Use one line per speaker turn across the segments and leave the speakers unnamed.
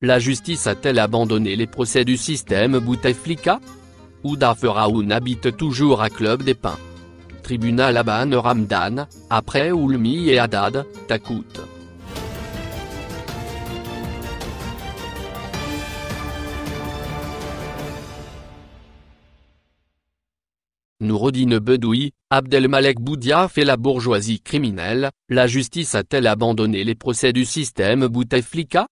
La justice a-t-elle abandonné les procès du système Bouteflika Ouda Feraoun habite toujours à Club des Pins. Tribunal Aban Ramdan, après Oulmi et Haddad, Takout. Nourodine Bedoui, Abdelmalek Boudiaf et la bourgeoisie criminelle, la justice a-t-elle abandonné les procès du système Bouteflika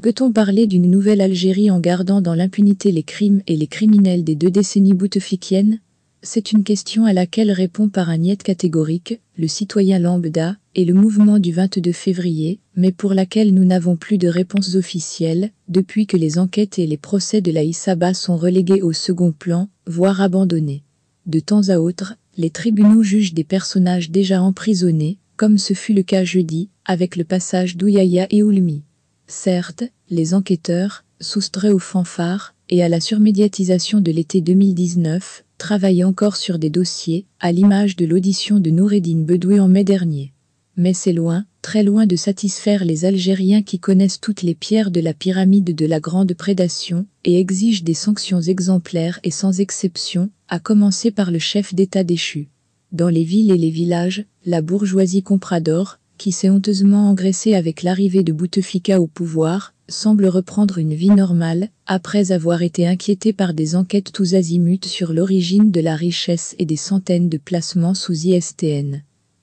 Peut-on parler d'une nouvelle Algérie en gardant dans l'impunité les crimes et les criminels des deux décennies boutefiquiennes C'est une question à laquelle répond par un niet catégorique, le citoyen lambda, et le mouvement du 22 février, mais pour laquelle nous n'avons plus de réponses officielles depuis que les enquêtes et les procès de la sont relégués au second plan, voire abandonnés. De temps à autre, les tribunaux jugent des personnages déjà emprisonnés, comme ce fut le cas jeudi, avec le passage d'Ouyaya et Oulmi. Certes, les enquêteurs, soustraits aux fanfares et à la surmédiatisation de l'été 2019, travaillent encore sur des dossiers, à l'image de l'audition de Noureddin Bedoué en mai dernier. Mais c'est loin, très loin de satisfaire les Algériens qui connaissent toutes les pierres de la pyramide de la grande prédation et exigent des sanctions exemplaires et sans exception, à commencer par le chef d'État déchu. Dans les villes et les villages, la bourgeoisie compradore qui s'est honteusement engraissé avec l'arrivée de Bouteflika au pouvoir, semble reprendre une vie normale, après avoir été inquiété par des enquêtes tous azimuts sur l'origine de la richesse et des centaines de placements sous ISTN.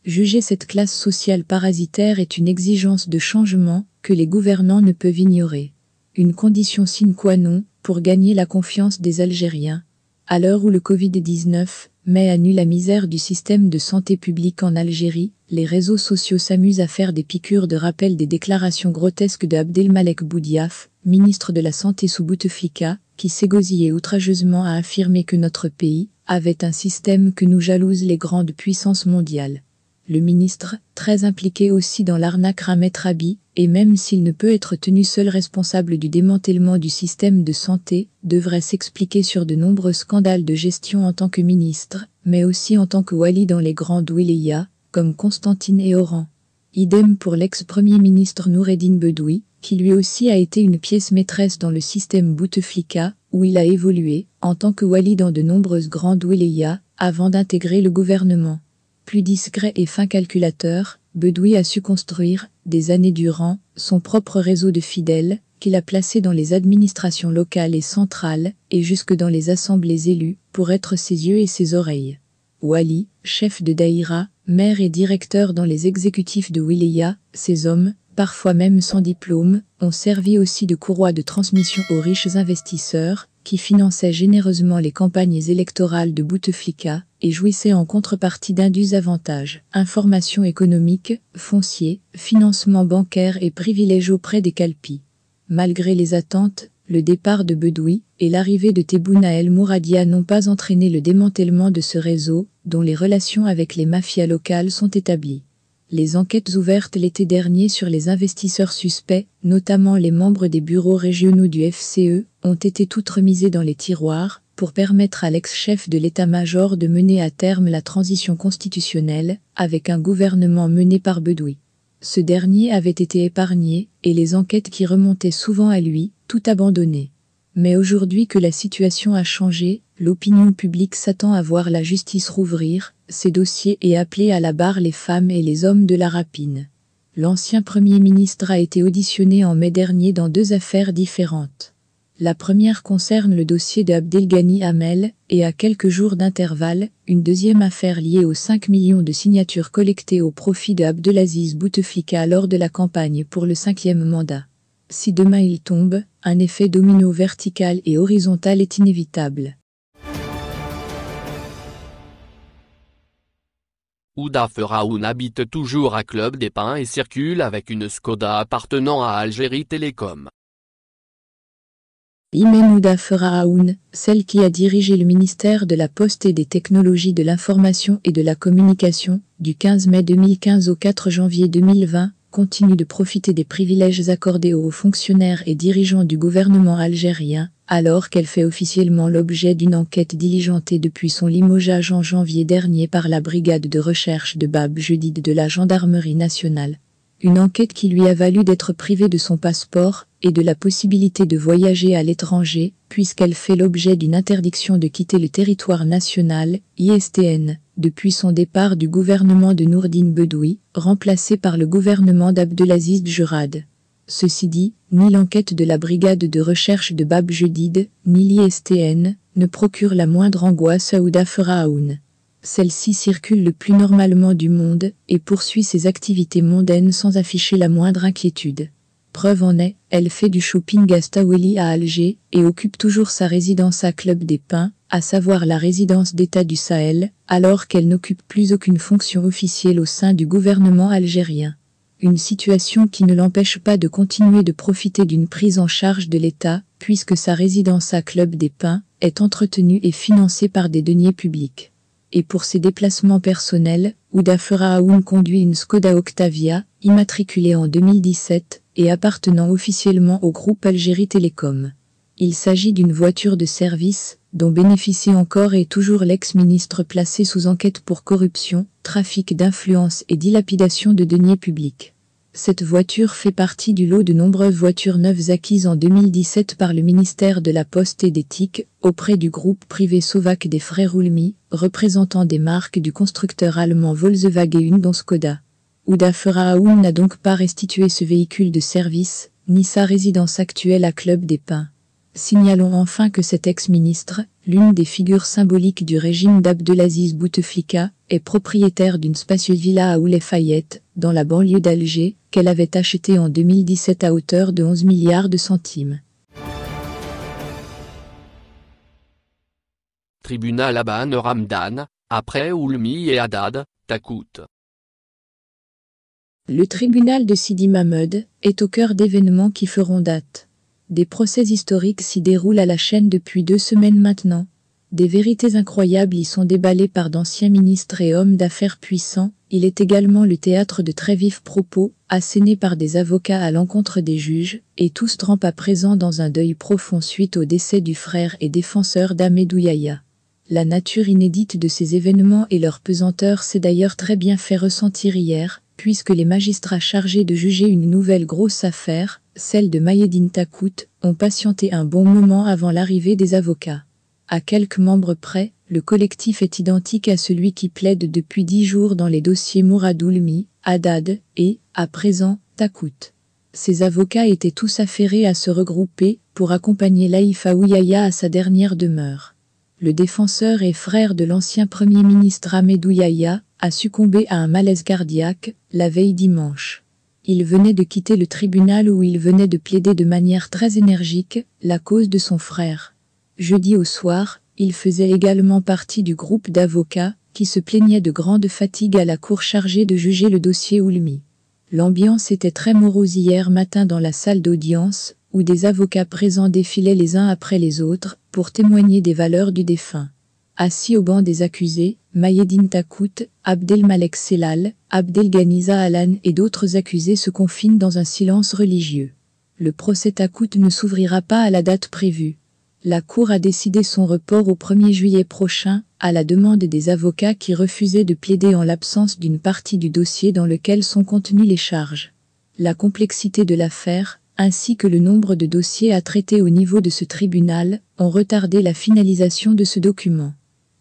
Juger cette classe sociale parasitaire est une exigence de changement que les gouvernants ne peuvent ignorer. Une condition sine qua non pour gagner la confiance des Algériens. À l'heure où le Covid-19 mais à nu la misère du système de santé publique en Algérie, les réseaux sociaux s'amusent à faire des piqûres de rappel des déclarations grotesques de Abdelmalek Boudiaf, ministre de la Santé sous Bouteflika, qui s'égosillait outrageusement à affirmer que notre pays avait un système que nous jalousent les grandes puissances mondiales. Le ministre, très impliqué aussi dans l'arnaque Ramet Rabi, et même s'il ne peut être tenu seul responsable du démantèlement du système de santé, devrait s'expliquer sur de nombreux scandales de gestion en tant que ministre, mais aussi en tant que wali dans les grandes wilayas, comme Constantine et Oran. Idem pour l'ex-premier ministre Noureddin Bedoui, qui lui aussi a été une pièce maîtresse dans le système Bouteflika, où il a évolué, en tant que wali dans de nombreuses grandes wilayas, avant d'intégrer le gouvernement. Plus discret et fin calculateur, Bedoui a su construire, des années durant, son propre réseau de fidèles, qu'il a placé dans les administrations locales et centrales, et jusque dans les assemblées élues, pour être ses yeux et ses oreilles. Wali, chef de Daïra, maire et directeur dans les exécutifs de Wilaya, ces hommes, parfois même sans diplôme, ont servi aussi de courroie de transmission aux riches investisseurs, qui finançait généreusement les campagnes électorales de Bouteflika et jouissait en contrepartie d'indus avantages, informations économiques, fonciers, financements bancaires et privilèges auprès des Calpis. Malgré les attentes, le départ de Bedoui et l'arrivée de Tebouna El Mouradia n'ont pas entraîné le démantèlement de ce réseau, dont les relations avec les mafias locales sont établies les enquêtes ouvertes l'été dernier sur les investisseurs suspects, notamment les membres des bureaux régionaux du FCE, ont été toutes remisées dans les tiroirs pour permettre à l'ex-chef de l'état-major de mener à terme la transition constitutionnelle avec un gouvernement mené par Bedoui. Ce dernier avait été épargné et les enquêtes qui remontaient souvent à lui, tout abandonnées. Mais aujourd'hui que la situation a changé, L'opinion publique s'attend à voir la justice rouvrir ses dossiers et appeler à la barre les femmes et les hommes de la rapine. L'ancien Premier ministre a été auditionné en mai dernier dans deux affaires différentes. La première concerne le dossier d'Abdelghani Hamel, et à quelques jours d'intervalle, une deuxième affaire liée aux 5 millions de signatures collectées au profit de Abdelaziz Bouteflika lors de la campagne pour le cinquième mandat. Si demain il tombe, un effet domino vertical et horizontal est inévitable. Ouda Feraoun habite toujours à Club des Pins et circule avec une Skoda appartenant à Algérie Télécom. Imen Ouda Feraoun, celle qui a dirigé le ministère de la Poste et des Technologies de l'Information et de la Communication, du 15 mai 2015 au 4 janvier 2020, continue de profiter des privilèges accordés aux fonctionnaires et dirigeants du gouvernement algérien, alors qu'elle fait officiellement l'objet d'une enquête diligentée depuis son limogeage en janvier dernier par la brigade de recherche de Bab Judith de la gendarmerie nationale. Une enquête qui lui a valu d'être privée de son passeport et de la possibilité de voyager à l'étranger, puisqu'elle fait l'objet d'une interdiction de quitter le territoire national, ISTN, depuis son départ du gouvernement de Nourdine Bedoui, remplacé par le gouvernement d'Abdelaziz Jurad. Ceci dit, ni l'enquête de la brigade de recherche de Bab Jedid, ni l'ISTN, ne procure la moindre angoisse à Ouda Feraoun. Celle-ci circule le plus normalement du monde et poursuit ses activités mondaines sans afficher la moindre inquiétude. Preuve en est, elle fait du shopping à Staweli à Alger et occupe toujours sa résidence à Club des Pins, à savoir la résidence d'État du Sahel, alors qu'elle n'occupe plus aucune fonction officielle au sein du gouvernement algérien une situation qui ne l'empêche pas de continuer de profiter d'une prise en charge de l'État, puisque sa résidence à Club des Pins est entretenue et financée par des deniers publics. Et pour ses déplacements personnels, Ouda Aoun conduit une Skoda Octavia, immatriculée en 2017 et appartenant officiellement au groupe Algérie Télécom. Il s'agit d'une voiture de service, dont bénéficie encore et toujours l'ex-ministre placé sous enquête pour corruption, trafic d'influence et dilapidation de deniers publics. Cette voiture fait partie du lot de nombreuses voitures neuves acquises en 2017 par le ministère de la Poste et d'Éthique auprès du groupe privé Sovac des frères Ulmi, représentant des marques du constructeur allemand Volkswagen dans Skoda. Ouda Feraoum n'a donc pas restitué ce véhicule de service, ni sa résidence actuelle à Club des Pins. Signalons enfin que cet ex-ministre, l'une des figures symboliques du régime d'Abdelaziz Bouteflika, est propriétaire d'une spacieuse villa à Oulé-Fayette, dans la banlieue d'Alger, qu'elle avait achetée en 2017 à hauteur de 11 milliards de centimes. Tribunal Aban Ramdan, après Oulmi et Haddad, Takout. Le tribunal de Sidi Mahmoud est au cœur d'événements qui feront date. Des procès historiques s'y déroulent à la chaîne depuis deux semaines maintenant. Des vérités incroyables y sont déballées par d'anciens ministres et hommes d'affaires puissants. Il est également le théâtre de très vifs propos, assénés par des avocats à l'encontre des juges, et tous trempent à présent dans un deuil profond suite au décès du frère et défenseur d'Amédou La nature inédite de ces événements et leur pesanteur s'est d'ailleurs très bien fait ressentir hier, puisque les magistrats chargés de juger une nouvelle grosse affaire, celle de Mayedine Takout, ont patienté un bon moment avant l'arrivée des avocats. À quelques membres près, le collectif est identique à celui qui plaide depuis dix jours dans les dossiers Mouradoulmi, Haddad et, à présent, Takout. Ces avocats étaient tous affairés à se regrouper pour accompagner Laïfa Ouyaya à sa dernière demeure. Le défenseur et frère de l'ancien Premier ministre Ahmed a succombé à un malaise cardiaque la veille dimanche. Il venait de quitter le tribunal où il venait de plaider de manière très énergique la cause de son frère. Jeudi au soir, il faisait également partie du groupe d'avocats qui se plaignait de grande fatigue à la cour chargée de juger le dossier Oulmi. L'ambiance était très morose hier matin dans la salle d'audience, où des avocats présents défilaient les uns après les autres pour témoigner des valeurs du défunt. Assis au banc des accusés, Mayedine Takout, Abdelmalek Selal, Abdelganiza Alan et d'autres accusés se confinent dans un silence religieux. Le procès Takout ne s'ouvrira pas à la date prévue. La Cour a décidé son report au 1er juillet prochain, à la demande des avocats qui refusaient de plaider en l'absence d'une partie du dossier dans lequel sont contenues les charges. La complexité de l'affaire, ainsi que le nombre de dossiers à traiter au niveau de ce tribunal, ont retardé la finalisation de ce document.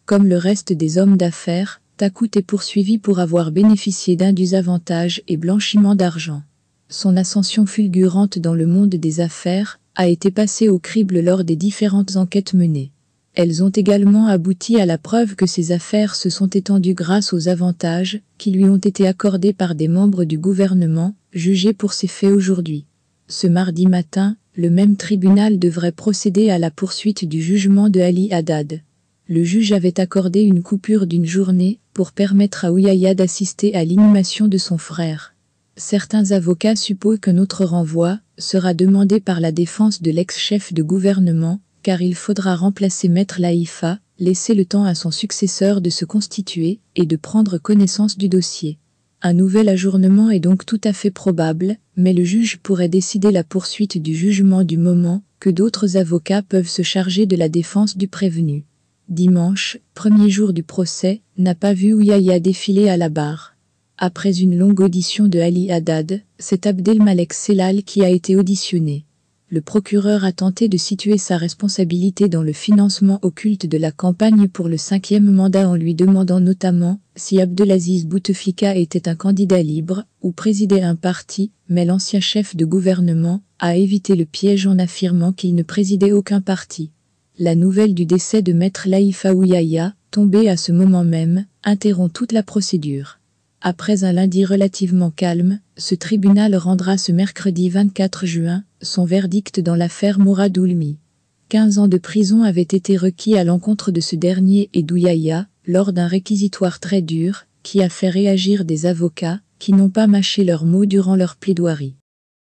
Comme le reste des hommes d'affaires, Takout est poursuivi pour avoir bénéficié d'indus avantages et blanchiment d'argent. Son ascension fulgurante dans le monde des affaires a été passée au crible lors des différentes enquêtes menées. Elles ont également abouti à la preuve que ses affaires se sont étendues grâce aux avantages qui lui ont été accordés par des membres du gouvernement, jugés pour ces faits aujourd'hui. Ce mardi matin, le même tribunal devrait procéder à la poursuite du jugement de Ali Haddad le juge avait accordé une coupure d'une journée pour permettre à Ouyaya d'assister à l'inhumation de son frère. Certains avocats supposent qu'un autre renvoi sera demandé par la défense de l'ex-chef de gouvernement, car il faudra remplacer Maître Laïfa, laisser le temps à son successeur de se constituer et de prendre connaissance du dossier. Un nouvel ajournement est donc tout à fait probable, mais le juge pourrait décider la poursuite du jugement du moment que d'autres avocats peuvent se charger de la défense du prévenu dimanche, premier jour du procès, n'a pas vu Ouyaya défiler à la barre. Après une longue audition de Ali Haddad, c'est Abdelmalek Selal qui a été auditionné. Le procureur a tenté de situer sa responsabilité dans le financement occulte de la campagne pour le cinquième mandat en lui demandant notamment si Abdelaziz Bouteflika était un candidat libre ou présidait un parti, mais l'ancien chef de gouvernement a évité le piège en affirmant qu'il ne présidait aucun parti. La nouvelle du décès de maître Laïfa Ouyaïa, tombée à ce moment même, interrompt toute la procédure. Après un lundi relativement calme, ce tribunal rendra ce mercredi 24 juin son verdict dans l'affaire Mourad Oulmi. 15 ans de prison avaient été requis à l'encontre de ce dernier et d'Ouyaïa, lors d'un réquisitoire très dur qui a fait réagir des avocats qui n'ont pas mâché leurs mots durant leur plaidoirie.